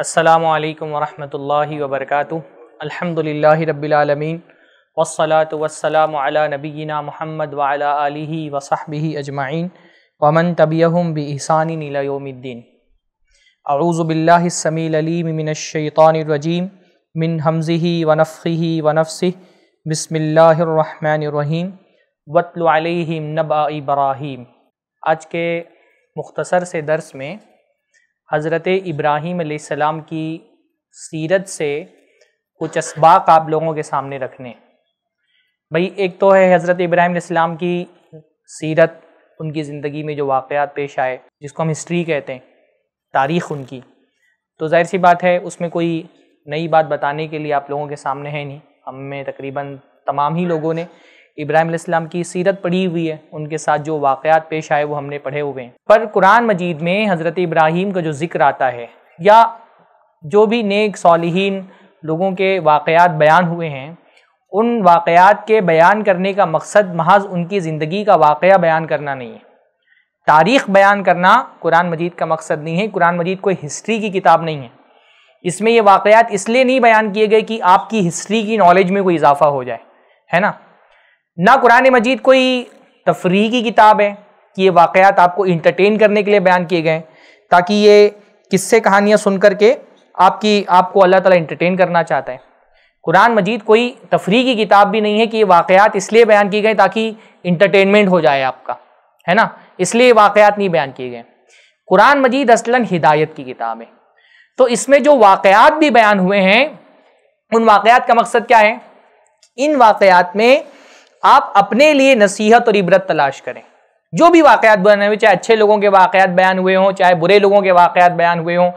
अस्सलाम वालेकुम रहमतुल्लाहि व बरकातुहू अल्हम्दुलिल्लाहि रब्बिल आलमीन वस्सलातु वस्सलामु अला नबीना मुहम्मद व अला आलिहि व सहबिहि अजमाइन मन तबियहुम बि इहसानी इला यौमिद्दीन अऊज़ु बिल्लाहि समील अलीम मिनश शैतानिर रजीम मिन हमजिही व नफ़्खिही व नफ़सिह बिस्मिल्लाहिर रहमानिर रहीम वत्लु अलैहिम नबा इब्राहिम आज के मुख्तसर से दर्स में हज़रत इब्राहीम सलाम की सीरत से कुछ इसबाक आप लोगों के सामने रखने भाई एक तो है हज़रत इब्राहिम सलाम की सीरत उनकी ज़िंदगी में जो वाक़ात पेश आए जिसको हम हिस्ट्री कहते हैं तारीख़ उनकी तो जाहिर सी बात है उसमें कोई नई बात बताने के लिए आप लोगों के सामने है नहीं हम में तकरीबन तमाम ही लोगों ने इब्राहिम इस्लाम की सीरत पढ़ी हुई है उनके साथ जो वाक़ात पेश आए वो हमने पढ़े हुए हैं पर कुरान मजीद में हज़रत इब्राहिम का जो जिक्र आता है या जो भी नेक सालहीन लोगों के वाक़ात बयान हुए हैं उन वाक़ात के बयान करने का मकसद महज उनकी ज़िंदगी का वाक़ बयान करना नहीं है तारीख़ बयान करना कुरान मजीद का मकसद नहीं है कुरान मजीद कोई हिस्ट्री की किताब नहीं है इसमें ये वाक़ात इसलिए नहीं बयान किए गए कि आपकी हिस्ट्री की नॉलेज में कोई इजाफा हो जाए है ना ना कुरान मजीद कोई तफरी की किताब है कि ये वाक़ात आपको इंटरटेन करने के लिए बयान किए गए ताकि ये किस्से कहानियाँ सुन कर के आपकी आपको अल्लाह ताला इंटरटेन करना चाहता है कुरान मजीद कोई तफरी की किताब भी नहीं है कि ये वाक़ात इसलिए बयान किए गए ताकि इंटरटेनमेंट हो जाए आपका है ना इसलिए वाक़ात नहीं बयान किए गए कुरान मजीद असलन हिदायत की किताब है तो इसमें जो वाक़ात भी बयान हुए हैं उन वाक़ात का मकसद क्या है इन वाक़ात में आप अपने लिए नसीहत और इबरत तलाश करें जो भी वाकयात बने हुए चाहे अच्छे लोगों के वाकयात बयान हुए हों चाहे बुरे लोगों के वाकयात बयान हुए हों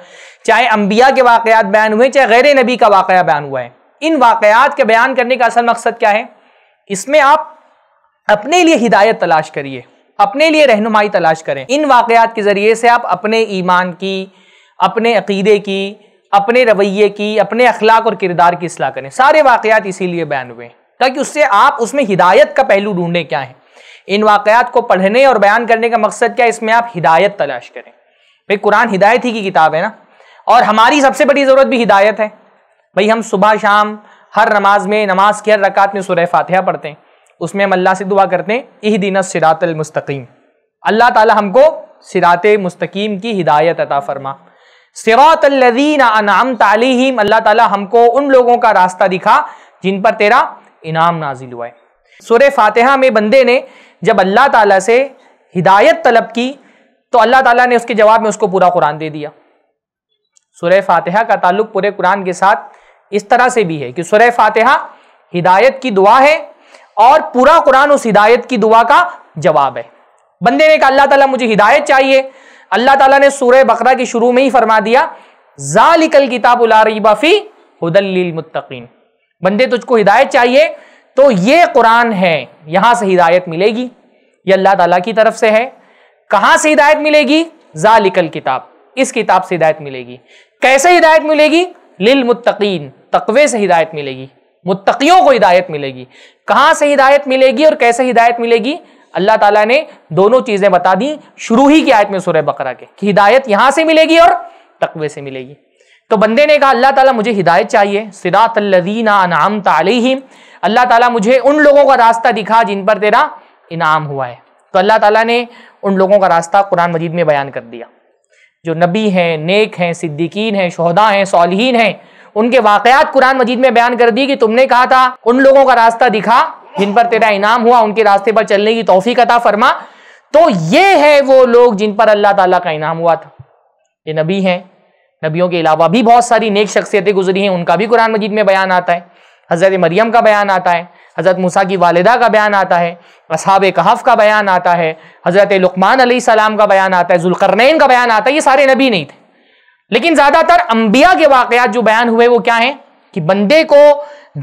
चाहे अम्बिया के वाकयात बयान हुए चाहे गैर नबी का वाक़ बयान हुआ है इन वाकयात के बयान करने का असल मकसद क्या है इसमें आप अपने लिए हिदायत तलाश करिए अपने लिए रहनुमाई तलाश करें इन वाकयात के ज़रिए से आप अपने ईमान की अपने अकीदे की अपने रवैये की अपने अखलाक और किरदार की असलाह करें सारे वाकयात इसीलिए बयान हुए हैं ताकि उससे आप उसमें हिदायत का पहलू ढूंढें क्या है इन वाकयात को पढ़ने और बयान करने का मकसद क्या है इसमें आप हिदायत तलाश करें भाई कुरान हिदायत ही की किताब है ना और हमारी सबसे बड़ी ज़रूरत भी हिदायत है भाई हम सुबह शाम हर नमाज में नमाज की हर रकात में सुरह फातिहा पढ़ते हैं उसमें हम अल्लाह से दुआ करते हैं इह दिन मुस्तकीम अल्लाह ताला हमको सिरात मुस्तकीम की हिदायत अता फरमा सिरातल्लज़ीन अनअमत अलैहिम अल्लाह ताला हमको उन लोगों का रास्ता दिखा जिन पर तेरा इनाम नाजिल हुआ है सुर फातहा में बंदे ने जब अल्लाह ताला से हिदायत तलब की तो अल्लाह ताला ने उसके जवाब में उसको पूरा कुरान दे दिया सुर फातहा का ताल्लुक पूरे कुरान के साथ इस तरह से भी है कि सुर फातहा हिदायत की दुआ है और पूरा कुरान उस हिदायत की दुआ का जवाब है बंदे ने कहा अल्लाह ताला मुझे हिदायत चाहिए अल्लाह ताला ने सूरह बकरा की शुरू में ही फरमा दिया जालिकल किताब उलारीबाफ़ी हदल मुत्तकीन बंदे तुझको हिदायत चाहिए तो ये कुरान है यहां से हिदायत मिलेगी ये अल्लाह ताला की तरफ से है कहां से हिदायत मिलेगी जालिकल किताब इस किताब से हिदायत मिलेगी कैसे हिदायत मिलेगी लिल मुत्तकीन तकवे से हिदायत मिलेगी मुत्तकियों को हिदायत मिलेगी कहां से हिदायत मिलेगी और कैसे हिदायत मिलेगी अल्लाह ताला ने दोनों चीजें बता दी शुरू ही की आयत में सुरह बकरा के कि हिदायत यहां से मिलेगी और तकवे से मिलेगी तो बंदे ने कहा अल्लाह ताला मुझे हिदायत चाहिए सिरात नाम अल्लाह ताला मुझे उन लोगों का रास्ता दिखा जिन पर तेरा इनाम हुआ है तो अल्लाह ताला ने उन लोगों का रास्ता कुरान मजीद में बयान कर दिया जो नबी हैं नेक हैं सिद्दीकीन हैं शहदा हैं सालहीन हैं उनके वाकयात कुरान मजीद में बयान कर दिए कि तुमने कहा था उन लोगों का रास्ता दिखा जिन पर तेरा इनाम हुआ उनके रास्ते पर चलने की तोफ़ी अता फरमा तो ये है वो लोग जिन पर अल्लाह ताला का इनाम हुआ था ये नबी हैं नबियों के अलावा भी बहुत सारी नेक शख्सियतें गुजरी हैं उनका भी कुरान मजीद में बयान आता है हज़रत मरियम का बयान आता है हज़रत मूसा की वालदा का बयान आता है असहाब कहाफ का बयान आता है हज़रत लकमान सलाम का बयान आता है जुलकरनैन का बयान आता है ये सारे नबी नहीं थे लेकिन ज़्यादातर अम्बिया के वाक़ात जो बयान हुए वो क्या हैं कि बंदे को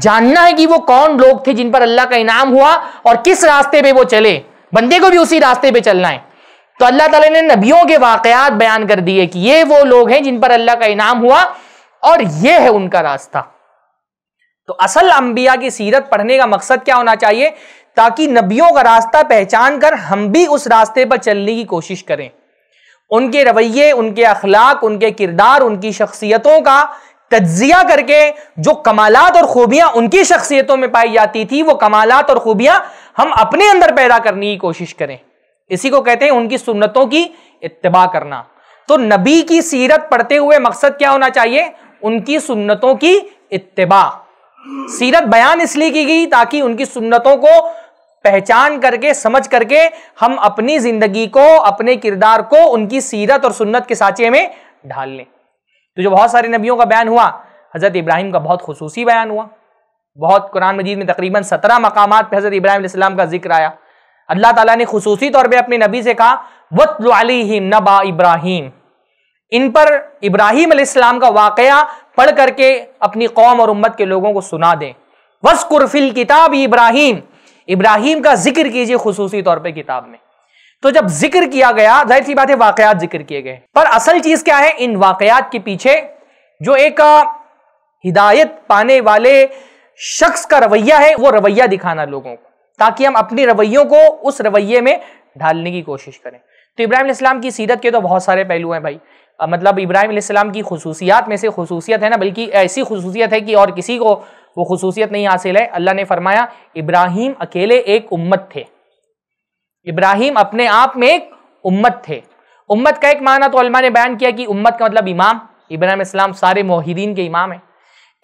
जानना है कि वो कौन लोग थे जिन पर अल्लाह का इनाम हुआ और किस रास्ते पे वो चले बंदे को भी उसी रास्ते पे चलना है तो अल्लाह ताला ने नबियों के वाकयात बयान कर दिए कि ये वो लोग हैं जिन पर अल्लाह का इनाम हुआ और ये है उनका रास्ता तो असल अंबिया की सीरत पढ़ने का मकसद क्या होना चाहिए ताकि नबियों का रास्ता पहचान कर हम भी उस रास्ते पर चलने की कोशिश करें उनके रवैये उनके अखलाक उनके किरदार उनकी शख्सियतों का तज्जिया करके जो कमालत और खूबियां उनकी शख्सियतों में पाई जाती थी वो कमालत और खूबियां हम अपने अंदर पैदा करने की कोशिश करें इसी को कहते हैं उनकी सुन्नतों की इतबा करना तो नबी की सीरत पढ़ते हुए मकसद क्या होना चाहिए उनकी सुन्नतों की इतबा सीरत बयान इसलिए की गई ताकि उनकी सुन्नतों को पहचान करके समझ करके हम अपनी जिंदगी को अपने किरदार को उनकी सीरत और सुन्नत के सांचे में ढाल लें तो जो बहुत सारे नबियों का बयान हुआ हज़रत इब्राहिम का बहुत खसूसी बयान हुआ बहुत कुरान मजीद में तकरीबन सत्रह मकाम पर हज़रत इब्राहिम का जिक्र आया अल्लाह ताला ने खसूसी तौर पे अपने नबी से कहा वतलिम नबा इब्राहिम इन पर इब्राहिम अलैहिस्सलाम का वाकया पढ़ करके अपनी कौम और उम्मत के लोगों को सुना दें वस्कुरफिल किताब इब्राहिम इब्राहिम का जिक्र कीजिए खसूसी तौर पर किताब में तो जब जिक्र किया गया जाहिर सी बात है वाकयात जिक्र किए गए पर असल चीज क्या है इन वाकयात के पीछे जो एक हिदायत पाने वाले शख्स का रवैया है वो रवैया दिखाना लोगों को ताकि हम अपने रवैयों को उस रवैये में ढालने की कोशिश करें तो इब्राहिम इस्लाम की सीरत के तो बहुत सारे पहलू हैं भाई मतलब इब्राहिम इस्लाम की खसूसियात में से खसूसियत है ना बल्कि ऐसी खसूसियत है कि और किसी को वो खसूसियत नहीं हासिल है अल्लाह ने फरमाया इब्राहिम अकेले एक उम्मत थे इब्राहिम अपने आप में एक उम्मत थे उम्मत का एक माना तो अल्मा ने बयान किया कि उम्मत का मतलब इमाम इब्राहिम इस्लाम सारे मोहिदीन के इमाम हैं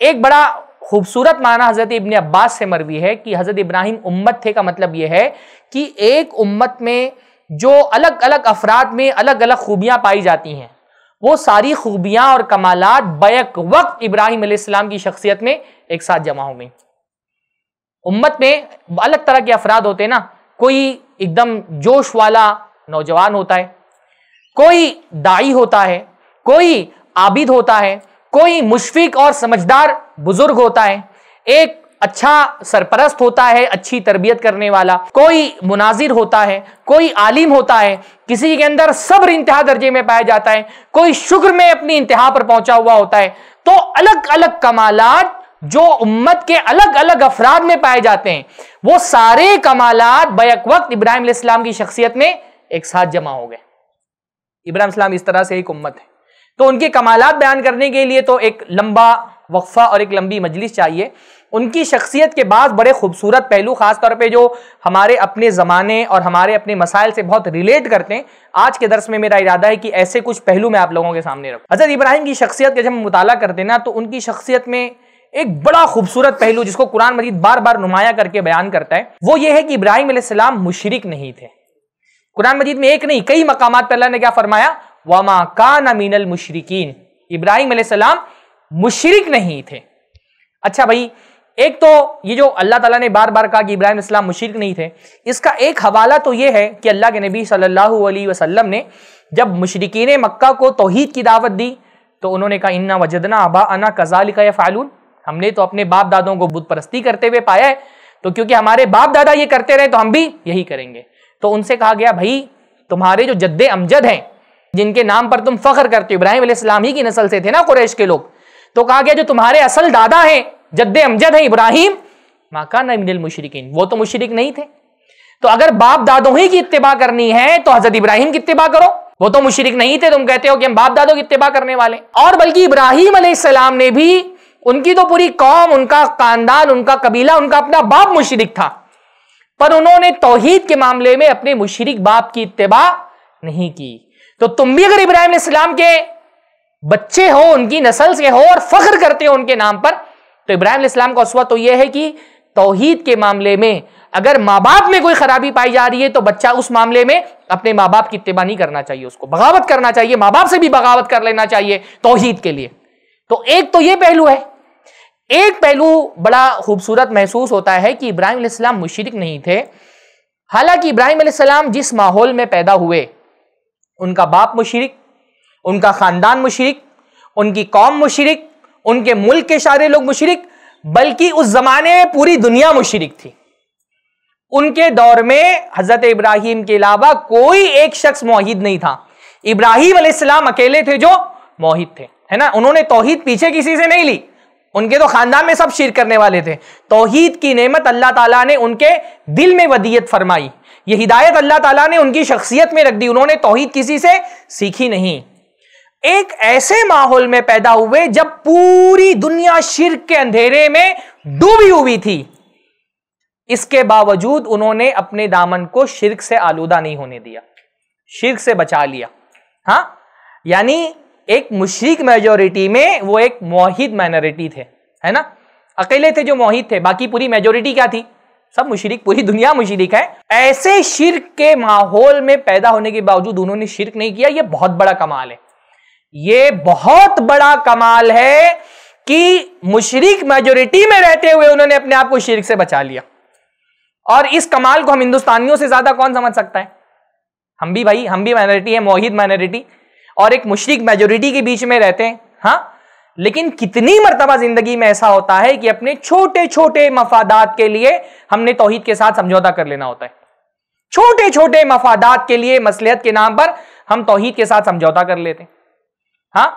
एक बड़ा खूबसूरत माना हज़रत इबन अब्बास से मरवी है कि हज़रत इब्राहिम उम्मत थे का मतलब यह है कि एक उम्मत में जो अलग अलग अफराद में अलग अलग खूबियाँ पाई जाती हैं वो सारी खूबियाँ और कमालत बैक वक्त इब्राहिम आसमाम की शख्सियत में एक साथ जमा हो गई उम्मत में अलग तरह के अफराद होते हैं ना कोई एकदम जोश वाला नौजवान होता है कोई दाई होता है कोई आबिद होता है कोई मुशफिक और समझदार बुजुर्ग होता है एक अच्छा सरपरस्त होता है अच्छी तरबियत करने वाला कोई मुनाजिर होता है कोई आलिम होता है किसी के अंदर सब्र इंतहा दर्जे में पाया जाता है कोई शुक्र में अपनी इंतहा पर पहुंचा हुआ होता है तो अलग अलग कमालात जो उम्मत के अलग अलग अफराद में पाए जाते हैं वो सारे कमालत बैक वक्त इब्राहिम इस्लाम की शख्सियत में एक साथ जमा हो गए इब्राहिम इस्लाम इस तरह से एक उम्मत है तो उनके कमालत बयान करने के लिए तो एक लंबा वक्फा और एक लंबी मजलिस चाहिए उनकी शख्सियत के बाद बड़े खूबसूरत पहलू खासतौर पे जो हमारे अपने ज़माने और हमारे अपने मसाइल से बहुत रिलेट करते हैं आज के दरस में मेरा इरादा है कि ऐसे कुछ पहलू मैं आप लोगों के सामने रखूँ अजर इब्राहिम की शख्सियत का जब हम मुताला करते ना तो उनकी शख्सियत में एक बड़ा खूबसूरत पहलू जिसको कुरान मजीद बार बार नुमाया करके बयान करता है वो ये है कि इब्राहिम मुशरक नहीं थे कुरान मजीद में एक नहीं कई मकाम पर अल्लाह ने क्या फरमाया वमा कान अमीनल मुशरकिन इब्राहिम मुशरक नहीं थे अच्छा भाई एक तो ये जो अल्लाह ताला ने बार बार कहा कि इब्राहिम इस्लाम मुशरक नहीं थे इसका एक हवाला तो ये है कि अल्लाह के नबी सल्लल्लाहु अलैहि वसल्लम ने जब मुशरकिन मक्का को तोहहीद की दावत दी तो उन्होंने कहा इन्ना वजदना अबा अना कजाल का फ़ालून हमने तो अपने बाप दादों को बुत परस्ती करते हुए पाया है तो क्योंकि हमारे बाप दादा ये करते रहे तो हम भी यही करेंगे तो उनसे कहा गया भाई तुम्हारे जो जद्द अमजद हैं जिनके नाम पर तुम फ़ख्र करते हो इब्राहिम ही की नस्ल से थे ना कुरैश के लोग तो कहा गया जो तुम्हारे असल दादा हैं जद्द अमजद हैं इब्राहिम माका मिनल मुशरकिन वो तो मुशरक नहीं थे तो अगर बाप दादों ही की इतबा करनी है तो हजरत इब्राहिम की इतबा करो वो तो मुशरक नहीं थे तुम कहते हो कि हम बाप दादों की इतबा करने वाले और बल्कि इब्राहिम अलैहिस्सलाम ने भी उनकी तो पूरी कौम उनका खानदान उनका कबीला उनका अपना बाप मुशरक था पर उन्होंने तोहहीद के मामले में अपने मुशरक बाप की इतबा नहीं की तो तुम भी अगर इब्राहिम के बच्चे हो उनकी नस्ल से हो और फख्र करते हो उनके नाम पर तो इब्राहिम इस्लाम का उसवा तो यह है कि तोहहीद के मामले में अगर माँ बाप में कोई खराबी पाई जा रही है तो बच्चा उस मामले में अपने माँ बाप की इतबा नहीं करना चाहिए उसको बगावत करना चाहिए माँ बाप से भी बगावत कर लेना चाहिए तोहहीद के लिए तो एक तो यह पहलू है एक पहलू बड़ा खूबसूरत महसूस होता है कि इब्राहिम इस्लाम मुशरक नहीं थे हालांकि इब्राहिम सलाम जिस माहौल में पैदा हुए उनका बाप मुशरक उनका ख़ानदान मुशरक उनकी कौम मुशरक उनके मुल्क के सारे लोग मुशरक बल्कि उस ज़माने में पूरी दुनिया मुशरक थी उनके दौर में हज़रत इब्राहिम के अलावा कोई एक शख्स मोहिद नहीं था इब्राहिम अलैहिस्सलाम अकेले थे जो मोहिद थे है ना उन्होंने तोहीद पीछे किसी से नहीं ली उनके तो खानदान में सब शिर करने वाले थे तोहीद की नेमत अल्लाह ताला ने उनके दिल में वदियत फरमाई ये हिदायत अल्लाह ताला ने उनकी शख्सियत में रख दी उन्होंने तोहीद किसी से सीखी नहीं एक ऐसे माहौल में पैदा हुए जब पूरी दुनिया शिरक के अंधेरे में डूबी हुई थी इसके बावजूद उन्होंने अपने दामन को शिरक से आलूदा नहीं होने दिया शिरक से बचा लिया हाँ यानी एक मुश्रक मेजोरिटी में वो एक मोहिद माइनॉरिटी थे है ना अकेले थे जो मोहिद थे बाकी पूरी मेजोरिटी क्या थी सब मुशरक पूरी दुनिया मुशरक है ऐसे शिरक के माहौल में पैदा होने के बावजूद उन्होंने शिरक नहीं किया यह बहुत बड़ा कमाल है ये बहुत बड़ा कमाल है कि मुशरक मेजोरिटी में रहते हुए उन्होंने अपने आप को शिरक से बचा लिया और इस कमाल को हम हिंदुस्तानियों से ज्यादा कौन समझ सकता है हम भी भाई हम भी माइनॉरिटी है मोहिद माइनॉरिटी और एक मुशरक मेजोरिटी के बीच में रहते हैं हाँ लेकिन कितनी मरतबा जिंदगी में ऐसा होता है कि अपने छोटे छोटे मफादात के लिए हमने तोहहीद के साथ समझौता कर लेना होता है छोटे छोटे मफादात के लिए मसलहत के नाम पर हम तोहहीद के साथ समझौता कर लेते हैं हाँ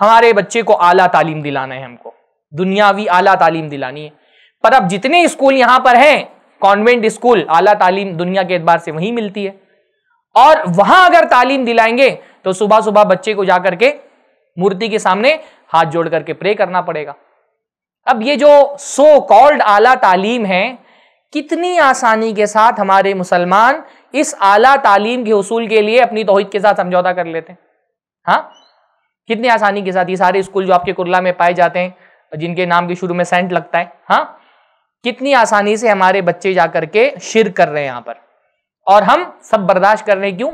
हमारे बच्चे को आला तालीम दिलाना है हमको दुनियावी आला तालीम दिलानी है पर अब जितने स्कूल यहां पर हैं कॉन्वेंट स्कूल आला तालीम दुनिया के एतबार से वहीं मिलती है और वहां अगर तालीम दिलाएंगे तो सुबह सुबह बच्चे को जाकर के मूर्ति के सामने हाथ जोड़ करके प्रे करना पड़ेगा अब ये जो सो कॉल्ड आला तालीम है कितनी आसानी के साथ हमारे मुसलमान इस आला तालीम के उसूल के लिए अपनी तोहिद के साथ समझौता कर लेते हैं हाँ कितनी आसानी के साथ ये सारे स्कूल जो आपके कुरला में पाए जाते हैं जिनके नाम के शुरू में सेंट लगता है हाँ कितनी आसानी से हमारे बच्चे जा करके शिर कर रहे हैं यहाँ पर और हम सब बर्दाश्त कर रहे हैं क्यों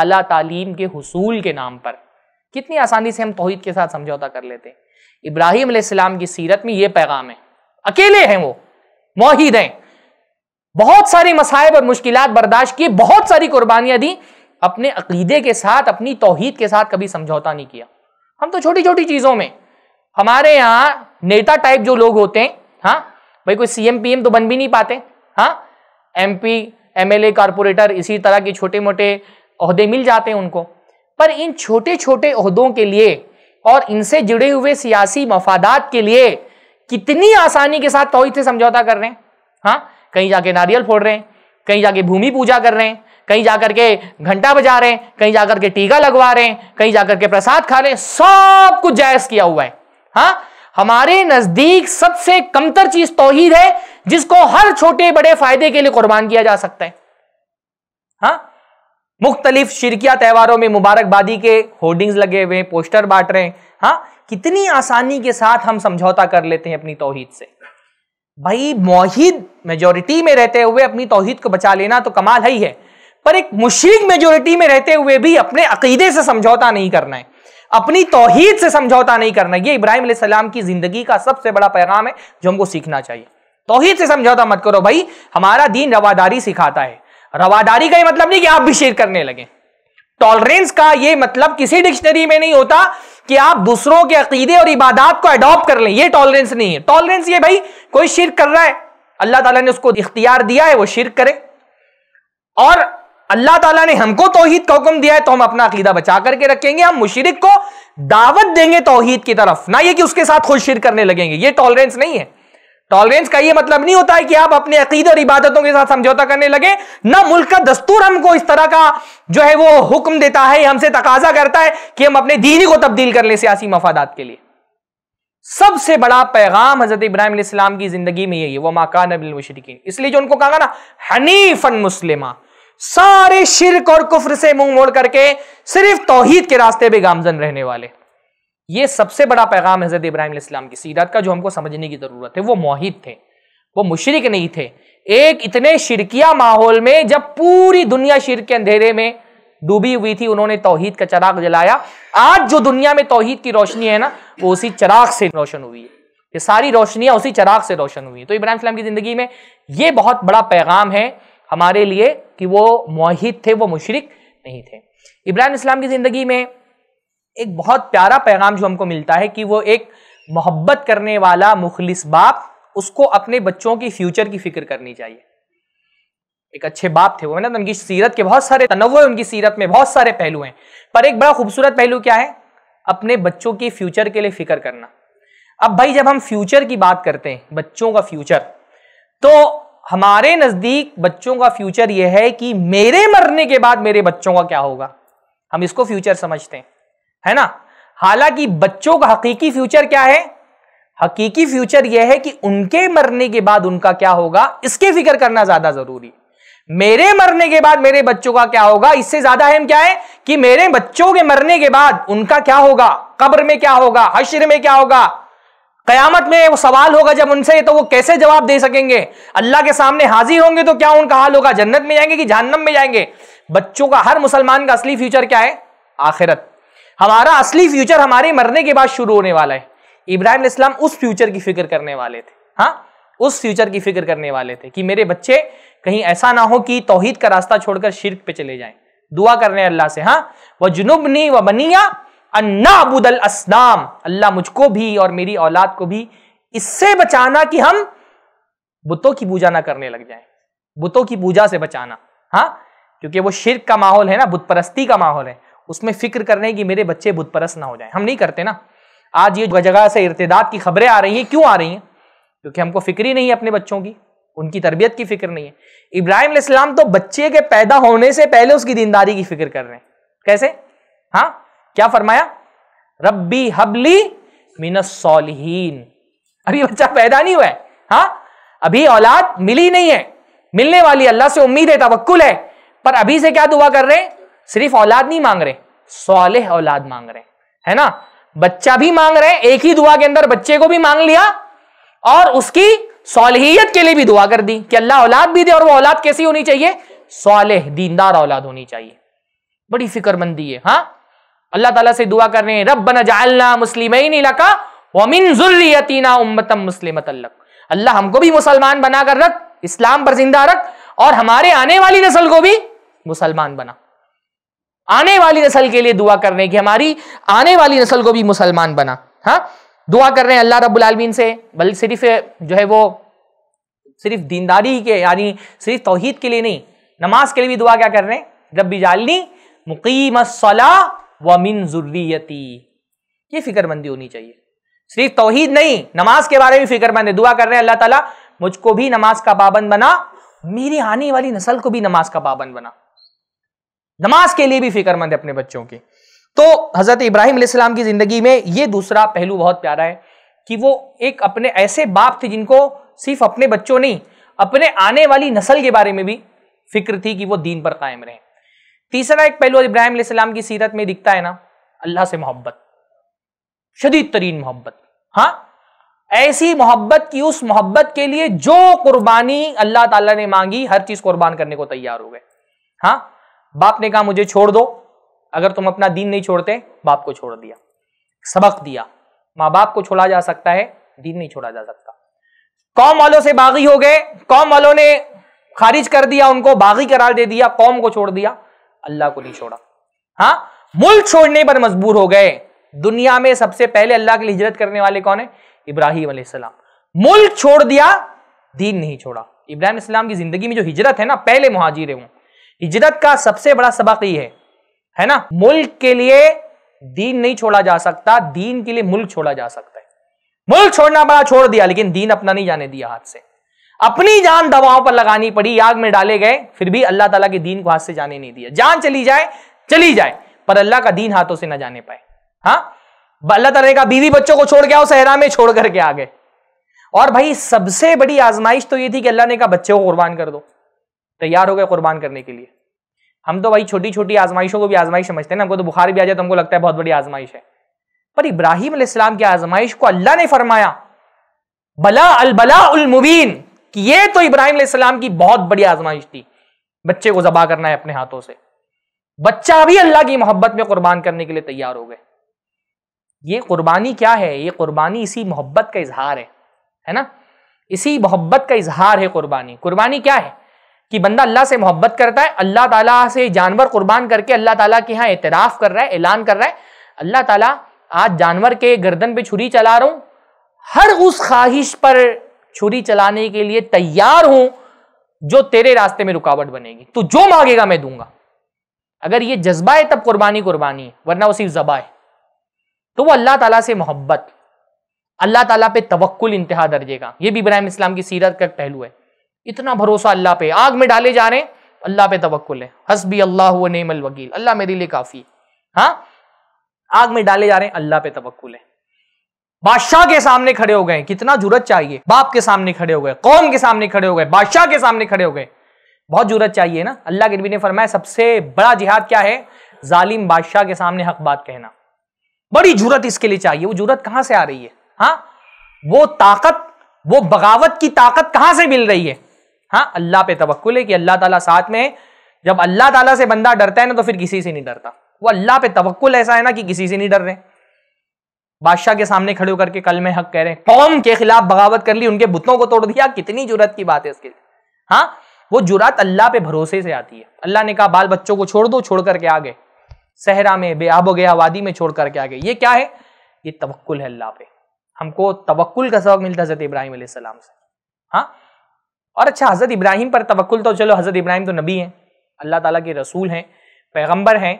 आला तालीम के हसूल के नाम पर कितनी आसानी से हम तोहद के साथ समझौता कर लेते हैं इब्राहिम अलैहिस्सलाम की सीरत में ये पैगाम है अकेले हैं वो मोहिद हैं बहुत सारे मसायब और मुश्किल बर्दाश्त किए बहुत सारी कुर्बानियां दी अपने अकीदे के साथ अपनी तोहहीद के साथ कभी समझौता नहीं किया हम तो छोटी छोटी चीजों में हमारे यहाँ नेता टाइप जो लोग होते हैं हाँ भाई कोई सीएम पीएम तो बन भी नहीं पाते हाँ एमपी एमएलए कारपोरेटर इसी तरह के छोटे मोटे अहदे मिल जाते हैं उनको पर इन छोटे छोटे अहदों के लिए और इनसे जुड़े हुए सियासी मफादात के लिए कितनी आसानी के साथ तोहित से समझौता कर रहे हैं हाँ कहीं जाके नारियल फोड़ रहे हैं कहीं जाके भूमि पूजा कर रहे हैं कहीं जाकर के घंटा बजा रहे हैं कहीं जाकर के टीका लगवा रहे हैं कहीं जाकर के प्रसाद खा रहे हैं सब कुछ जायज किया हुआ है हाँ हमारे नजदीक सबसे कमतर चीज तोहीद है जिसको हर छोटे बड़े फायदे के लिए कुर्बान किया जा सकता है हा? मुख्तलिफ शिरकिया त्यौहारों में मुबारकबादी के होर्डिंग्स लगे हुए पोस्टर बांट रहे हैं हाँ कितनी आसानी के साथ हम समझौता कर लेते हैं अपनी तोहीद से भाई मोहिद मेजोरिटी में रहते हुए अपनी तोहिद को बचा लेना तो कमाल है ही है पर एक मुशीक मेजोरिटी में रहते हुए भी अपने अकीदे से समझौता नहीं करना है अपनी तोहीद से समझौता नहीं करना ये इब्राहिम सलाम की जिंदगी का सबसे बड़ा पैगाम है जो हमको सीखना चाहिए तोहीद से समझौता मत करो भाई हमारा दीन रवादारी सिखाता है रवादारी का ये मतलब नहीं कि आप भी शेयर करने लगे टॉलरेंस का ये मतलब किसी डिक्शनरी में नहीं होता कि आप दूसरों के अकीदे और इबादत को अडॉप्ट कर लें ये टॉलरेंस नहीं है टॉलरेंस ये भाई कोई शिर कर रहा है अल्लाह ताला ने उसको इख्तियार दिया है वो शिरक करे और अल्लाह ताला ने हमको तोहहीद का हुक्म दिया है तो हम अपना अकीदा बचा करके रखेंगे हम मुशरक को दावत देंगे तोहहीद की तरफ ना ये कि उसके साथ खुशिर करने लगेंगे ये टॉलरेंस नहीं है टॉलरेंस का ये मतलब नहीं होता है कि आप अपने अकीदे और इबादतों के साथ समझौता करने लगे ना मुल्क का दस्तूर हमको इस तरह का जो है वो हुक्म देता है हमसे तकाजा करता है कि हम अपने दीनी को तब्दील कर ले सियासी मफादात के लिए सबसे बड़ा पैगाम हजरत इब्राहिम की जिंदगी में यही है वो माकान अबिल मुशरकिन इसलिए जो उनको कहा ना हनीफन मुस्लिमा सारे शिरक और कुफर से मुंह मोड़ करके सिर्फ तोहहीद के रास्ते पे गामजन रहने वाले ये सबसे बड़ा पैगाम हजरत इब्राहिम इस्लाम की सीरत का जो हमको समझने की ज़रूरत है वो मोहित थे वो मुशरक नहीं थे एक इतने शिरकिया माहौल में जब पूरी दुनिया शिर के अंधेरे में डूबी हुई थी उन्होंने तोहहीद का चराग जलाया आज जो दुनिया में तोहहीद की रोशनी है ना वो उसी चराग से रोशन हुई है ये सारी रोशनियां उसी चराग से रोशन हुई है तो इब्राहिम इस्लाम की ज़िंदगी में ये बहुत बड़ा पैगाम है हमारे लिए कि वो मोहित थे वो मुशरक नहीं थे इब्राहिम इस्लाम की ज़िंदगी में एक बहुत प्यारा पैगाम जो हमको मिलता है कि वो एक मोहब्बत करने वाला मुखलिस बाप उसको अपने बच्चों की फ्यूचर की फिक्र करनी चाहिए एक अच्छे बाप थे वो है मतलब ना उनकी सीरत के बहुत सारे तनवे उनकी सीरत में बहुत सारे पहलू हैं पर एक बड़ा खूबसूरत पहलू क्या है अपने बच्चों की फ्यूचर के लिए फिक्र करना अब भाई जब हम फ्यूचर की बात करते हैं बच्चों का फ्यूचर तो हमारे नज़दीक बच्चों का फ्यूचर यह है कि मेरे मरने के बाद मेरे बच्चों का क्या होगा हम इसको फ्यूचर समझते हैं है ना हालांकि बच्चों का हकीकी फ्यूचर क्या है हकीकी फ्यूचर यह है कि उनके मरने के बाद उनका क्या होगा इसके फिक्र करना ज्यादा जरूरी है मेरे मरने के बाद मेरे बच्चों का क्या होगा इससे ज्यादा अहम क्या है कि मेरे बच्चों के मरने के बाद उनका क्या होगा कब्र में क्या होगा हश्र में क्या होगा कयामत में वो सवाल होगा जब उनसे तो वो कैसे जवाब दे सकेंगे अल्लाह के सामने हाजिर होंगे तो क्या उनका हाल होगा जन्नत में जाएंगे कि जहन्नम में जाएंगे बच्चों का हर मुसलमान का असली फ्यूचर क्या है आखिरत हमारा असली फ्यूचर हमारे मरने के बाद शुरू होने वाला है इब्राहिम इस्लाम उस फ्यूचर की फिक्र करने वाले थे हाँ उस फ्यूचर की फिक्र करने वाले थे कि मेरे बच्चे कहीं ऐसा ना हो कि तोहहीद का रास्ता छोड़कर शिरक पे चले जाएं दुआ करने अल्लाह से हाँ वह जुनूब नहीं वह बनिया अन्नाबुदल असनाम अल्लाह मुझको भी और मेरी औलाद को भी इससे बचाना कि हम बुतों की पूजा ना करने लग जाए बुतों की पूजा से बचाना हाँ क्योंकि वो शिरक का माहौल है ना बुतपरस्ती का माहौल है उसमें फिक्र करने की मेरे बच्चे बुतपरस्त ना हो जाए हम नहीं करते ना आज ये जगह से इर्तदाद की खबरें आ रही हैं क्यों आ रही हैं क्योंकि हमको फिक्र ही नहीं है अपने बच्चों की उनकी तरबियत की फिक्र नहीं है इब्राहिम इस्लाम तो बच्चे के पैदा होने से पहले उसकी दीनदारी की फिक्र कर रहे हैं कैसे हाँ क्या फरमाया रब्बी हबली सोलहीन अभी बच्चा पैदा नहीं हुआ है हाँ अभी औलाद मिली नहीं है मिलने वाली अल्लाह से उम्मीद है तवक्ल है पर अभी से क्या दुआ कर रहे हैं सिर्फ औलाद नहीं मांग रहे सौलह औलाद मांग रहे है ना बच्चा भी मांग रहे हैं एक ही दुआ के अंदर बच्चे को भी मांग लिया और उसकी सौलहियत के लिए भी दुआ कर दी कि अल्लाह औलाद भी दे और वो औलाद कैसी होनी चाहिए सौलह दीनदार औलाद होनी चाहिए बड़ी फिक्रमंदी है हाँ अल्लाह ताला से दुआ कर रहे हैं रब नजालना मुस्लिम उम्मतम मुस्लिम अल्लाह हमको भी मुसलमान बनाकर रख इस्लाम पर जिंदा रख और हमारे आने वाली नस्ल को भी मुसलमान बना आने वाली नस्ल के लिए दुआ कर रहे हैं कि हमारी आने वाली नस्ल को भी मुसलमान बना हाँ दुआ कर रहे हैं अल्लाह रबालमीन से बल सिर्फ जो है वो सिर्फ दीनदारी के यानी सिर्फ तोहहीद के लिए नहीं नमाज के लिए भी दुआ क्या कर रहे हैं रब जालनी मुकीम सलाह मिन जुर्रियती ये फिक्रमंदी होनी चाहिए सिर्फ तोहहीद नहीं नमाज के बारे में फिक्रमंद है दुआ कर रहे हैं अल्लाह ताला मुझको भी नमाज का पाबंद बना मेरी आने वाली नस्ल को भी नमाज का पाबंद बना नमाज के लिए भी फिक्रमंद है अपने बच्चों तो की तो हजरत इब्राहिम इस्लाम की जिंदगी में ये दूसरा पहलू बहुत प्यारा है कि वो एक अपने ऐसे बाप थे जिनको सिर्फ अपने बच्चों नहीं अपने आने वाली नस्ल के बारे में भी फिक्र थी कि वो दीन पर कायम रहे तीसरा एक पहलू इब्राहिम सलाम की सीरत में दिखता है ना अल्लाह से मोहब्बत शदीद तरीन मोहब्बत हाँ ऐसी मोहब्बत की उस मोहब्बत के लिए जो कुर्बानी अल्लाह ताला ने मांगी हर चीज कुर्बान करने को तैयार हो गए हाँ बाप ने कहा मुझे छोड़ दो अगर तुम अपना दीन नहीं छोड़ते बाप को छोड़ दिया सबक दिया माँ बाप को छोड़ा जा सकता है दीन नहीं छोड़ा जा सकता कौम वालों से बागी हो गए कौम वालों ने खारिज कर दिया उनको बागी करार दे दिया कौम को छोड़ दिया अल्लाह को नहीं छोड़ा हाँ मुल्क छोड़ने पर मजबूर हो गए दुनिया में सबसे पहले अल्लाह के लिए हिजरत करने वाले कौन है इब्राहिम सलाम मुल्क छोड़ दिया दीन नहीं छोड़ा इब्राहिम इस्लाम की जिंदगी में जो हिजरत है ना पहले मुहाजिर है वो हिजरत का सबसे बड़ा सबक ही है है ना मुल्क के लिए दीन नहीं छोड़ा जा सकता दीन के लिए मुल्क छोड़ा जा सकता है मुल्क छोड़ना बड़ा छोड़ दिया लेकिन दीन अपना नहीं जाने दिया हाथ से अपनी जान दवाओं पर लगानी पड़ी आग में डाले गए फिर भी अल्लाह ताला के दीन को हाथ से जाने नहीं दिया जान चली जाए चली जाए पर अल्लाह का दीन हाथों से ना जाने पाए हाँ अल्लाह ताला का बीवी बच्चों को छोड़ के आओ सहरा में छोड़ करके आ गए और भाई सबसे बड़ी आजमाइश तो ये थी कि अल्लाह ने कहा बच्चों को कुर्बान कर दो तैयार हो गए कुर्बान करने के लिए हम तो भाई छोटी छोटी आजमाइशों को भी आजमाइश समझते हैं ना हमको तो बुखार भी आ जाए तो हमको लगता है बहुत बड़ी आजमाइश है पर इब्राहिम की आजमाइश को अल्लाह ने फरमाया बला अलबला मुबीन कि ये तो इब्राहिम सलाम की बहुत बड़ी आजमाइश थी बच्चे को जबा करना है अपने हाथों से बच्चा भी अल्लाह की मोहब्बत में कुर्बान करने के लिए तैयार हो गए ये कुर्बानी क्या है ये कुर्बानी इसी मोहब्बत का इजहार है है ना इसी मोहब्बत का इजहार है कुर्बानी कुर्बानी क्या है कि बंदा अल्लाह से मोहब्बत करता है अल्लाह ताला से जानवर कुर्बान करके अल्लाह ताला के यहाँ एतराफ़ कर रहा है ऐलान कर रहा है अल्लाह ताला आज जानवर के गर्दन पे छुरी चला रहा हूं हर उस ख्वाहिश पर छुरी चलाने के लिए तैयार हूं जो तेरे रास्ते में रुकावट बनेगी तो जो मांगेगा मैं दूंगा अगर ये जज्बा है तब कुर्बानी कुर्बानी है वरना वो सिर्फ जबा है तो वो अल्लाह ताला से मोहब्बत अल्लाह ताला पे तवक्ल इंतहा दर्जे का ये भी इब्राहिम इस्लाम की सीरत का पहलू है इतना भरोसा अल्लाह पे आग में डाले जा रहे हैं अल्लाह पे तवक्ल है हसबी अल्लाह नेमल वकील अल्लाह मेरे लिए काफ़ी हाँ आग में डाले जा रहे हैं अल्लाह पे तवक्ल है बादशाह के सामने खड़े हो गए कितना जरूरत चाहिए बाप के सामने खड़े हो गए कौम के सामने खड़े हो गए बादशाह के सामने खड़े हो गए बहुत जरूरत चाहिए ना अल्लाह के नबी ने फरमाया सबसे बड़ा जिहाद क्या है जालिम बादशाह के सामने हक बात कहना बड़ी जरूरत इसके लिए चाहिए वो जरूरत कहां से आ रही है हाँ वो ताकत वो बगावत की ताकत कहां से मिल रही है हाँ अल्लाह पे तवक्ल है कि अल्लाह ताला साथ में है जब अल्लाह ताला से बंदा डरता है ना तो फिर किसी से नहीं डरता वो अल्लाह पे तवक्ल ऐसा है ना कि किसी से नहीं डर रहे बादशाह के सामने खड़े होकर के कल में हक कह रहे हैं कौम के खिलाफ बगावत कर ली उनके बुतों को तोड़ दिया कितनी जुरत की बात है इसके लिए हाँ वो जुरात अल्लाह पे भरोसे से आती है अल्लाह ने कहा बाल बच्चों को छोड़ दो छोड़ करके आ गए सहरा में बेआब गया वादी में छोड़ करके आ गए ये क्या है ये तवक्ल है अल्लाह पे हमको तवक्ल का सबक मिलता हजरत इब्राहिम सलाम से हाँ और अच्छा हजरत इब्राहिम पर तवक्ल तो चलो हजरत इब्राहिम तो नबी हैं अल्लाह ताला के रसूल हैं पैगम्बर हैं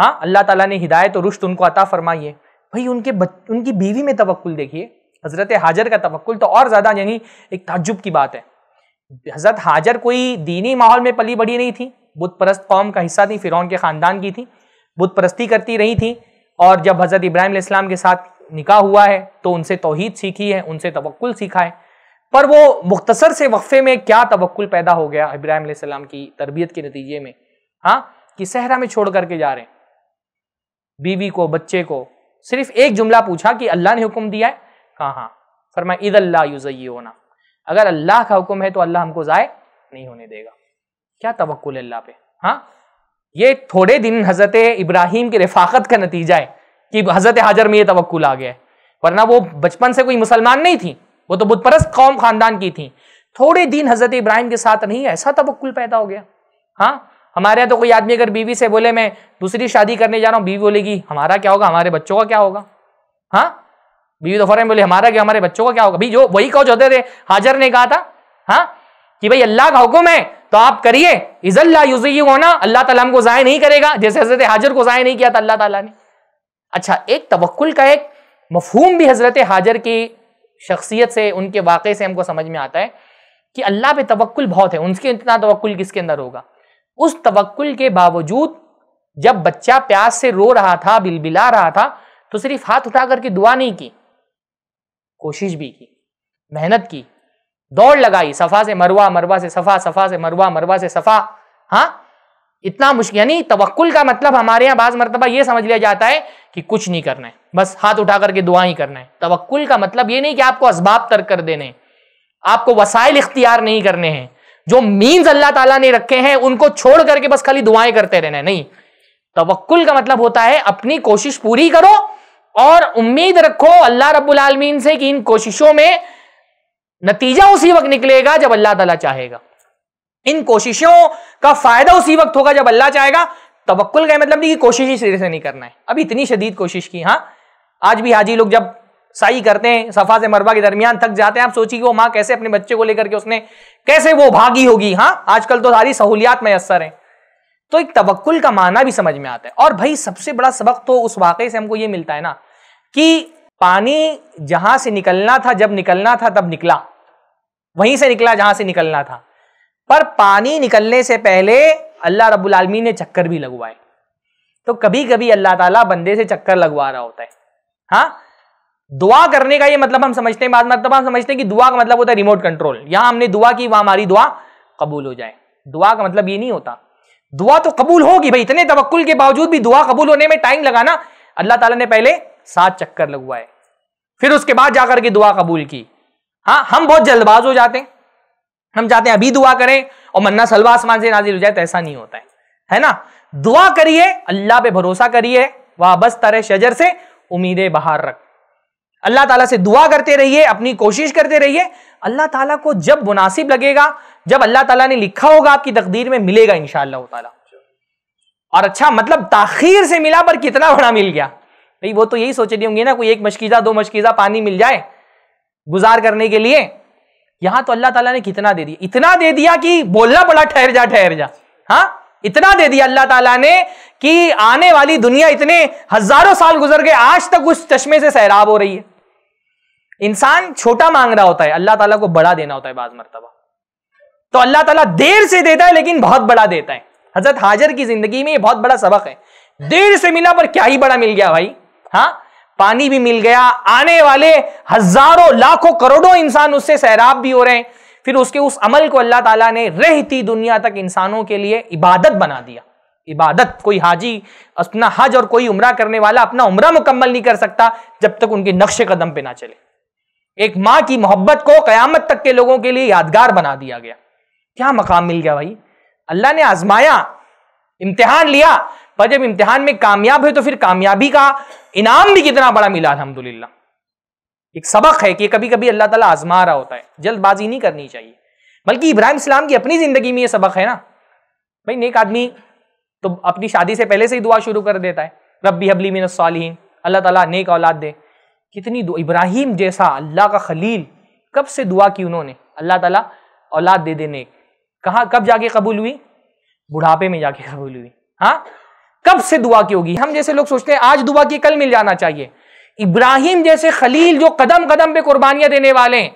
हाँ अल्लाह ताला ने हिदायत और रुश्त उनको अता फरमाइए भाई उनके बच, उनकी बीवी में तवक्ल देखिए हज़रत हाजर का तवक्ल तो और ज़्यादा यानी एक ताजुब की बात है हज़रत हाजर कोई दीनी माहौल में पली बड़ी नहीं थी बुत परस्त कौम का हिस्सा थी फिरौन के ख़ानदान की थी बुत परस्ती करती रही थी और जब हज़रत इब्राहिम इस्लाम के साथ निकाह हुआ है तो उनसे तोहहीद सीखी है उनसे तवक्ल सीखा है पर वो मुख्तसर से वक्फे में क्या तवक्ल पैदा हो गया इब्राहिम सलाम की तरबियत के नतीजे में हाँ कि सहरा में छोड़ करके जा रहे हैं बीवी को बच्चे को सिर्फ एक जुमला पूछा कि अल्लाह ने हुक्म दिया है कहा हाँ। फरमा ईद अल्लाह यूजये होना अगर अल्लाह का हुक्म है तो अल्लाह हमको ज़ाय नहीं होने देगा क्या तवक्ल अल्लाह पे हाँ ये थोड़े दिन हज़रत इब्राहिम की रफाकत का नतीजा है कि हज़रत हाजर में ये तवक्ल आ गया है वरना वो बचपन से कोई मुसलमान नहीं थी वो तो बुतपरस्त कौम खानदान की थी थोड़े दिन हज़रत इब्राहिम के साथ नहीं ऐसा तवक्ल पैदा हो गया हाँ हमारे यहाँ तो कोई आदमी अगर बीवी से बोले मैं दूसरी शादी करने जा रहा हूँ बीवी बोलेगी हमारा क्या होगा हमारे बच्चों का क्या होगा हाँ बीवी तो फौरन बोले हमारा क्या हमारे बच्चों का क्या होगा भाई जो वही कहो होते थे हाजर ने कहा था हाँ कि भाई अल्लाह का हुक्म है तो आप करिए इजल्ला यूजी होना अल्लाह तला हमको ज़ाय नहीं करेगा जैसे हजरत हाजर को ज़ाय नहीं किया था अल्लाह ताला ने अच्छा एक तवक्ल का एक मफहूम भी हजरत हाजर की शख्सियत से उनके वाक़े से हमको समझ में आता है कि अल्लाह पे तवक्ल बहुत है उनके इतना तवक्ल किसके अंदर होगा उस तवक्ल के बावजूद जब बच्चा प्यास से रो रहा था बिलबिला रहा था तो सिर्फ हाथ उठा करके दुआ नहीं की कोशिश भी की मेहनत की दौड़ लगाई सफा से मरवा मरवा से सफा सफा से मरवा मरवा से सफा हाँ इतना मुश्किल यानी तवक्ल का मतलब हमारे यहाँ बाज मरतबा यह समझ लिया जाता है कि कुछ नहीं करना है बस हाथ उठा करके दुआ ही करना है तवक्ल का मतलब ये नहीं कि आपको इसबाब तर्क कर देने आपको वसाइल इख्तियार नहीं करने हैं जो मीन्स अल्लाह ताला ने रखे हैं उनको छोड़ करके बस खाली दुआएं करते रहना नहीं तवक्ल का मतलब होता है अपनी कोशिश पूरी करो और उम्मीद रखो अल्लाह रब्बुल से कि इन कोशिशों में नतीजा उसी वक्त निकलेगा जब अल्लाह ताला चाहेगा इन कोशिशों का फायदा उसी वक्त होगा जब अल्लाह चाहेगा तवक्ल का मतलब नहीं कि कोशिश ही सिरे से नहीं करना है अब इतनी शदीद कोशिश की हाँ आज भी हाजी लोग जब साई करते हैं सफा से मरबा के दरमियान थक जाते हैं आप सोचिए वो माँ कैसे अपने बच्चे को लेकर के उसने कैसे वो भागी होगी हाँ आजकल तो सारी सहूलियात मैसर है तो एक तवक्ल का माना भी समझ में आता है और भाई सबसे बड़ा सबक तो उस वाक़े से हमको ये मिलता है ना कि पानी जहां से निकलना था जब निकलना था तब निकला वहीं से निकला जहां से निकलना था पर पानी निकलने से पहले अल्लाह रब्बुल आलमीन ने चक्कर भी लगवाए तो कभी कभी अल्लाह ताला बंदे से चक्कर लगवा रहा होता है हाँ दुआ करने का ये मतलब हम समझते हैं बाद मतलब हम समझते हैं कि दुआ का मतलब होता है रिमोट कंट्रोल यहां हमने दुआ की वहां हमारी दुआ कबूल हो जाए दुआ का मतलब ये नहीं होता दुआ तो कबूल होगी भाई इतने तवक्ल के बावजूद भी दुआ कबूल होने में टाइम लगा ना अल्लाह ताला ने पहले सात चक्कर लगवाए फिर उसके बाद जाकर के दुआ कबूल की हाँ हम बहुत जल्दबाज हो जाते हैं हम चाहते हैं अभी दुआ करें और मन्ना सलवा आसमान से नाजिल हो जाए तो ऐसा नहीं होता है है ना दुआ करिए अल्लाह पे भरोसा करिए वह बस तरह शजर से उम्मीदें बाहर रख अल्लाह ताला से दुआ करते रहिए अपनी कोशिश करते रहिए अल्लाह ताला को जब मुनासिब लगेगा जब अल्लाह ताला ने लिखा होगा आपकी तकदीर में मिलेगा इन ताला और अच्छा मतलब ताखीर से मिला पर कितना बड़ा मिल गया भाई वो तो यही सोच रही होंगी ना कोई एक मशकीज़ा दो मशकीज़ा पानी मिल जाए गुजार करने के लिए यहां तो अल्लाह ताला ने कितना दे दिया इतना दे दिया कि बोलना पड़ा ठहर जा ठहर जा हाँ इतना दे दिया अल्लाह ताला ने कि आने वाली दुनिया इतने हजारों साल गुजर गए आज तक उस चश्मे से सैराब हो रही है इंसान छोटा मांग रहा होता है अल्लाह ताला को बड़ा देना होता है बाज मरतबा तो अल्लाह ताला देर से देता है लेकिन बहुत बड़ा देता है हजरत हाजर की जिंदगी में ये बहुत बड़ा सबक है देर से मिला पर क्या ही बड़ा मिल गया भाई हाँ पानी भी मिल गया आने वाले हजारों लाखों करोड़ों इंसान उससे सैराब भी हो रहे हैं फिर उसके उस अमल को अल्लाह ताला ने रहती दुनिया तक इंसानों के लिए इबादत बना दिया इबादत कोई हाजी अपना हज और कोई उम्र करने वाला अपना उम्र मुकम्मल नहीं कर सकता जब तक उनके नक्शे कदम पे ना चले एक माँ की मोहब्बत को कयामत तक के लोगों के लिए यादगार बना दिया गया क्या मकाम मिल गया भाई अल्लाह ने आजमाया इम्तिहान लिया पर जब इम्तिहान में कामयाब है तो फिर कामयाबी का इनाम भी कितना बड़ा मिला अलहमदुल्ला एक सबक है कि कभी कभी अल्लाह ताला आजमा रहा होता है जल्दबाजी नहीं करनी चाहिए बल्कि इब्राहिम इस्लाम की अपनी ज़िंदगी में ये सबक है ना भाई नेक आदमी तो अपनी शादी से पहले से ही दुआ शुरू कर देता है रब्बी हबली मिन सालिहीन अल्लाह ताला नेक औलाद दे कितनी दुआ इब्राहिम जैसा अल्लाह का खलील कब से दुआ की उन्होंने अल्लाह ताला औलाद दे देने कहा कब जाके कबूल हुई बुढ़ापे में जाके कबूल हुई हाँ कब से दुआ की होगी हम जैसे लोग सोचते हैं आज दुआ की कल मिल जाना चाहिए इब्राहिम जैसे खलील जो कदम कदम पे कुर्बानियां देने वाले हैं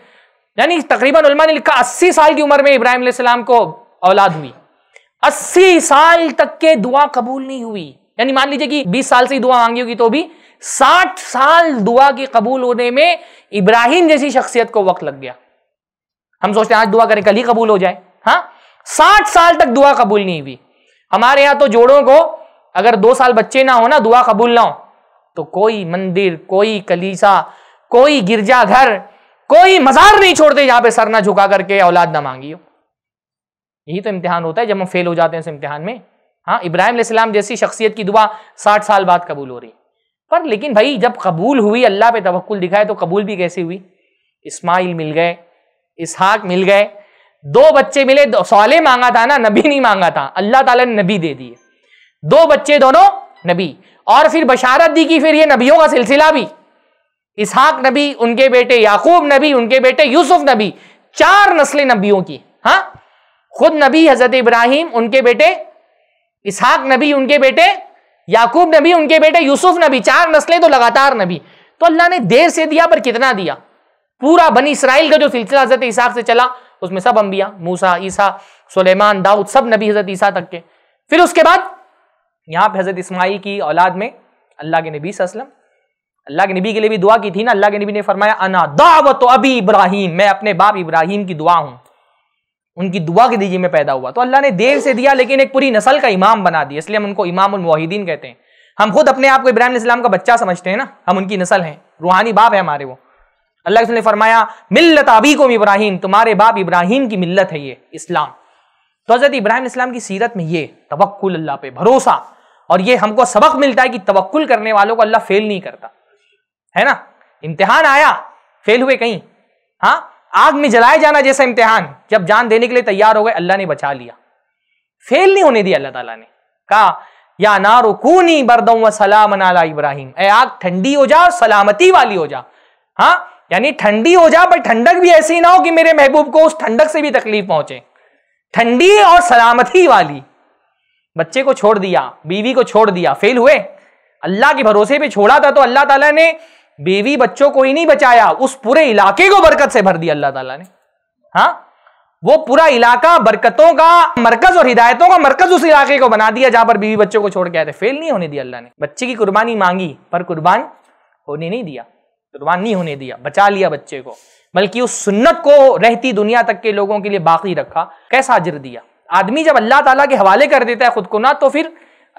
यानी तकरीबन उलमा ने लिखा अस्सी साल की उम्र में इब्राहिम सलाम को औलाद हुई अस्सी साल तक के दुआ कबूल नहीं हुई यानी मान लीजिए कि बीस साल से ही दुआ मांगी होगी तो भी साठ साल दुआ के कबूल होने में इब्राहिम जैसी शख्सियत को वक्त लग गया हम सोचते हैं आज दुआ करें कल ही कबूल हो जाए हाँ साठ साल तक दुआ कबूल नहीं हुई हमारे यहाँ तो जोड़ों को अगर दो साल बच्चे ना हो ना दुआ कबूल ना हो तो कोई मंदिर कोई कलीसा कोई गिरजाघर कोई मजार नहीं छोड़ते जहां पे सर ना झुका करके औलाद ना मांगी हो यही तो इम्तिहान होता है जब हम फेल हो जाते हैं इस इम्तिहान में हाँ इब्राहिम जैसी शख्सियत की दुआ साठ साल बाद कबूल हो रही है पर लेकिन भाई जब कबूल हुई अल्लाह पे तवक्ल दिखाए तो कबूल भी कैसे हुई इस्माइल मिल गए इसहाक मिल गए दो बच्चे मिले दो सौले मांगा था ना नबी नहीं मांगा था अल्लाह ताला ने नबी दे दिए दो बच्चे दोनों नबी और फिर बशारत दी कि फिर ये नबियों का सिलसिला भी इसहाक नबी उनके बेटे याकूब नबी उनके बेटे यूसुफ नबी चार नस्लें नबियों की हाँ खुद नबी हजरत इब्राहिम उनके बेटे इसहाक नबी उनके बेटे याकूब नबी उनके बेटे यूसुफ नबी चार नस्लें तो लगातार नबी तो अल्लाह ने देर से दिया पर कितना दिया पूरा बनी इसराइल का जो सिलसिला हजरत ईसा से चला उसमें सब अंबिया मूसा ईसा सुलेमान दाऊद सब नबी हजरत ईसा तक के फिर उसके बाद यहाँ पे हजरत इस्माइल की औलाद में अल्लाह के नबी असलम अल्लाह के नबी के लिए भी दुआ की थी ना अल्लाह के नबी ने फरमाया अना दावत अभी इब्राहिम मैं अपने बाप इब्राहिम की दुआ हूँ उनकी दुआ के दीजिए में पैदा हुआ तो अल्लाह ने देर से दिया लेकिन एक पूरी नस्ल का इमाम बना दिया इसलिए हम उनको इमाम मुहिदीन कहते हैं हम खुद अपने आप को इब्राहिम इस्लाम का बच्चा समझते हैं ना हम उनकी नस्ल हैं रूहानी बाप है हमारे वो अल्लाह ने फरमाया मिल्लत अबी को इब्राहिम तुम्हारे बाप इब्राहिम की मिल्लत है ये इस्लाम तो हजरत इब्राहिम इस्लाम की सीरत में ये तवक्ल अल्लाह पे भरोसा और ये हमको सबक मिलता है कि तवक्ल करने वालों को अल्लाह फेल नहीं करता है ना इम्तिहान आया फेल हुए कहीं हाँ आग में जलाए जाना जैसा इम्तिहान जब जान देने के लिए तैयार हो गए अल्लाह ने बचा लिया फेल नहीं होने दिया अल्लाह ताला ने कहा या नारो कूनी बरदम व सलाम अला इब्राहिम ए आग ठंडी हो जा सलामती वाली हो जा हाँ यानी ठंडी हो जा पर ठंडक भी ऐसी ना हो कि मेरे महबूब को उस ठंडक से भी तकलीफ पहुंचे ठंडी और सलामती वाली बच्चे को छोड़ दिया बीवी को छोड़ दिया फेल हुए अल्लाह के भरोसे पे छोड़ा था तो अल्लाह ताला ने बीवी बच्चों को ही नहीं बचाया उस पूरे इलाके को बरकत से भर दिया अल्लाह ताला ने हाँ वो पूरा इलाका बरकतों का मरकज और हिदायतों का मरकज उस इलाके को बना दिया जहां पर बीवी बच्चों को छोड़ के आए थे फेल नहीं होने दिया अल्लाह ने बच्चे की कुर्बानी मांगी पर कुर्बान होने नहीं दिया कुर्बान नहीं होने दिया बचा लिया बच्चे को बल्कि उस सुन्नत को रहती दुनिया तक के लोगों के लिए बाकी रखा कैसा अजर दिया आदमी जब अल्लाह ताला के हवाले कर देता है खुद को ना तो फिर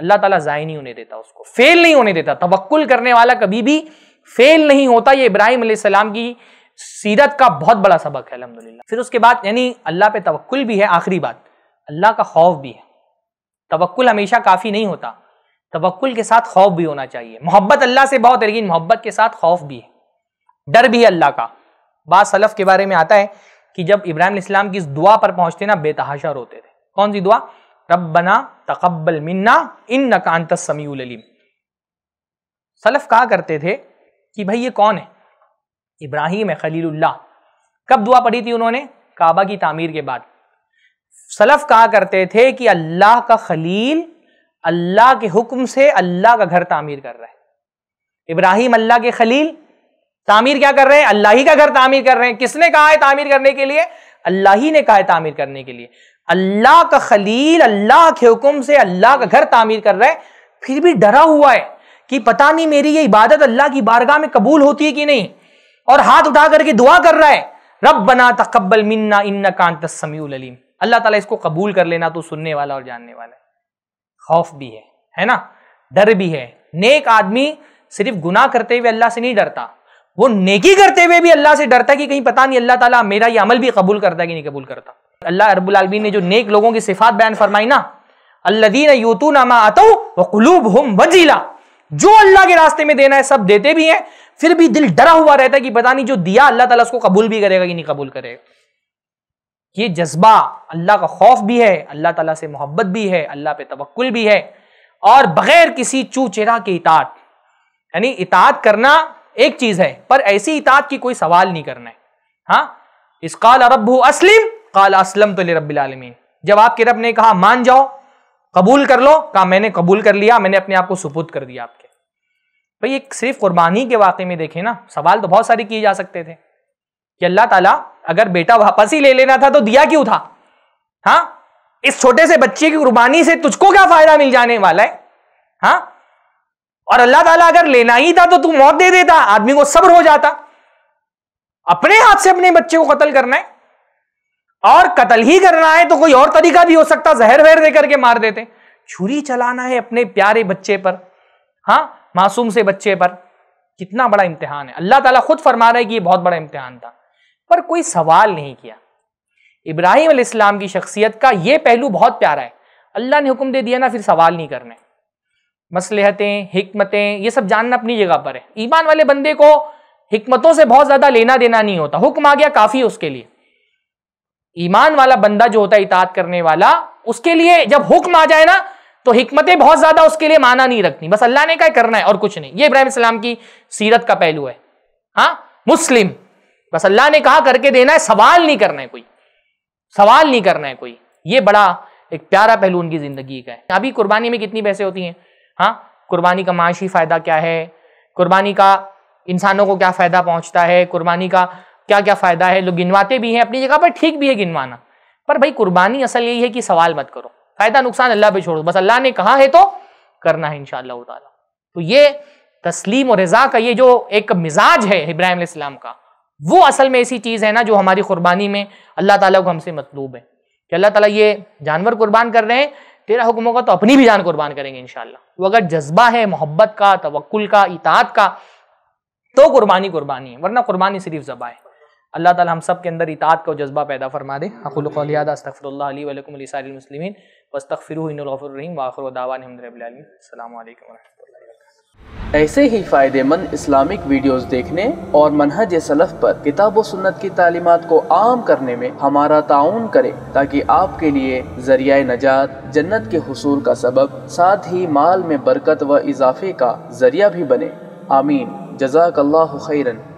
अल्लाह ताला जाय नहीं होने देता उसको फेल नहीं होने देता तवक्ल करने वाला कभी भी फेल नहीं होता ये इब्राहिम सलाम की सीरत का बहुत बड़ा सबक है अलहमदिल्ला फिर उसके बाद यानी अल्लाह पे तवक्ल भी है आखिरी बात अल्लाह का खौफ भी है तवक्ल हमेशा काफ़ी नहीं होता तवक्ल के साथ खौफ भी होना चाहिए मोहब्बत अल्लाह से बहुत है लेकिन मोहब्बत के साथ खौफ भी है डर भी है अल्लाह का बात सलफ के बारे में आता है कि जब इब्राहिम इस्लाम की इस दुआ पर पहुंचते ना बेतहाशा रोते थे कौन सी दुआ रबना तकबल मिन्ना इन नकानत समीम सलफ कहा करते थे कि भाई ये कौन है इब्राहिम है खलीलुल्लाह कब दुआ पढ़ी थी उन्होंने काबा की तामीर के बाद सलफ कहा करते थे कि अल्लाह का खलील अल्लाह के हुक्म से अल्लाह का घर तामीर कर रहा है इब्राहिम अल्लाह के खलील तामीर क्या कर रहे हैं अल्लाह ही का घर तामीर कर रहे हैं किसने कहा है तामीर करने के लिए अल्लाह ही ने कहा है तामीर करने के लिए अल्लाह का खलील अल्लाह के हुक्म से अल्लाह का घर तामीर कर रहा है फिर भी डरा हुआ है कि पता नहीं मेरी ये इबादत अल्लाह की बारगाह में कबूल होती है कि नहीं और हाथ उठा करके दुआ कर रहा है रब बना तकबल मिन्ना इन्ना कांत समीउल अल्लाह ताला इसको कबूल कर लेना तो सुनने वाला और जानने वाला है खौफ भी है है ना डर भी है नेक आदमी सिर्फ गुनाह करते हुए अल्लाह से नहीं डरता वो नेकी करते हुए भी अल्लाह से डरता कि कहीं पता नहीं अल्लाह ताला मेरा ये अमल भी कबूल करता कि नहीं कबूल करता अल्लाह अरबुल आलमी ने जो नेक लोगों की सिफात बयान फरमाई ना अल्लादीन यूतू नामा अतो वकलूब हम वजीला जो अल्लाह के रास्ते में देना है सब देते भी हैं फिर भी दिल डरा हुआ रहता है कि पता नहीं जो दिया अल्लाह ताला उसको कबूल भी करेगा कि नहीं कबूल करेगा ये जज्बा अल्लाह का खौफ भी है अल्लाह ताला से मोहब्बत भी है अल्लाह पे तवक्ल भी है और बगैर किसी चू चेरा के इतात यानी इतात करना एक चीज है पर ऐसी इतात की कोई सवाल नहीं करना है हाँ इस काल अरब असलिम काल असलम तो रबीआलमीन जब आपके रब ने कहा मान जाओ कबूल कर लो कहा मैंने कबूल कर लिया मैंने अपने आप को सुपुत कर दिया आपके भाई एक सिर्फ कुर्बानी के वाक़े में देखें ना सवाल तो बहुत सारे किए जा सकते थे कि अल्लाह ताला अगर बेटा वापस ही ले लेना था तो दिया क्यों था हाँ इस छोटे से बच्चे की कुर्बानी से तुझको क्या फायदा मिल जाने वाला है हाँ और अल्लाह ताला अगर लेना ही था तो तू मौत दे देता आदमी को सब्र हो जाता अपने हाथ से अपने बच्चे को कत्ल करना है और कत्ल ही करना है तो कोई और तरीका भी हो सकता जहर वहर दे करके मार देते छुरी चलाना है अपने प्यारे बच्चे पर हाँ मासूम से बच्चे पर कितना बड़ा इम्तिहान है अल्लाह ताला खुद फरमा रहे कि ये बहुत बड़ा इम्तिहान था पर कोई सवाल नहीं किया इब्राहिम इस्लाम की शख्सियत का ये पहलू बहुत प्यारा है अल्लाह ने हुक्म दे दिया ना फिर सवाल नहीं करने मसलहतें हमतें ये सब जानना अपनी जगह पर है ईमान वाले बंदे को हमतों से बहुत ज़्यादा लेना देना नहीं होता हुक्म आ गया काफ़ी उसके लिए ईमान वाला बंदा जो होता है इतात करने वाला उसके लिए जब हुक्म आ जाए ना तो हिकमतें बहुत ज्यादा उसके लिए माना नहीं रखनी बस अल्लाह ने क्या करना है और कुछ नहीं ये इब्राहिम इस्लाम की सीरत का पहलू है हाँ मुस्लिम बस अल्लाह ने कहा करके देना है सवाल नहीं करना है कोई सवाल नहीं करना है कोई ये बड़ा एक प्यारा पहलू उनकी जिंदगी का है अभी कुर्बानी में कितनी पैसे होती हैं हाँ कुर्बानी का माशी फ़ायदा क्या है कुर्बानी का इंसानों को क्या फ़ायदा पहुंचता है कुर्बानी का क्या क्या फ़ायदा है लोग गिनवाते भी हैं अपनी जगह पर ठीक भी है गिनवाना पर भाई कुर्बानी असल यही है कि सवाल मत करो फ़ायदा नुकसान अल्लाह पे छोड़ो बस अल्लाह ने कहा है तो करना है इन ताला तो ये तस्लीम और रज़ा का ये जो एक मिजाज है इब्राहिम इस्लाम का वो असल में ऐसी चीज़ है ना जो हमारी कुर्बानी में अल्लाह ताला को हमसे मतलूब है कि अल्लाह ताला ये जानवर कुर्बान कर रहे हैं तेरा हुक्म होगा तो अपनी भी जान कुर्बान करेंगे इन वो तो अगर जज्बा है मोहब्बत का तवक्ल का इतात का तो कुर्बानी कुर्बानी है वरना कुर्बानी सिर्फ जबा है अल्लाह ताला हम सब के अंदर इतात का जज्बा पैदा फरमा दे अकुल ऐसे ही फ़ायदेमंद इस्लामिक वीडियोस देखने और मनहज सलफ़ पर किताब सुन्नत की तालीमत को आम करने में हमारा ताउन करें ताकि आपके लिए जरिया नजात जन्नत के हसूल का सबब साथ ही माल में बरकत व इजाफे का जरिया भी बने आमीन जजाक खैरन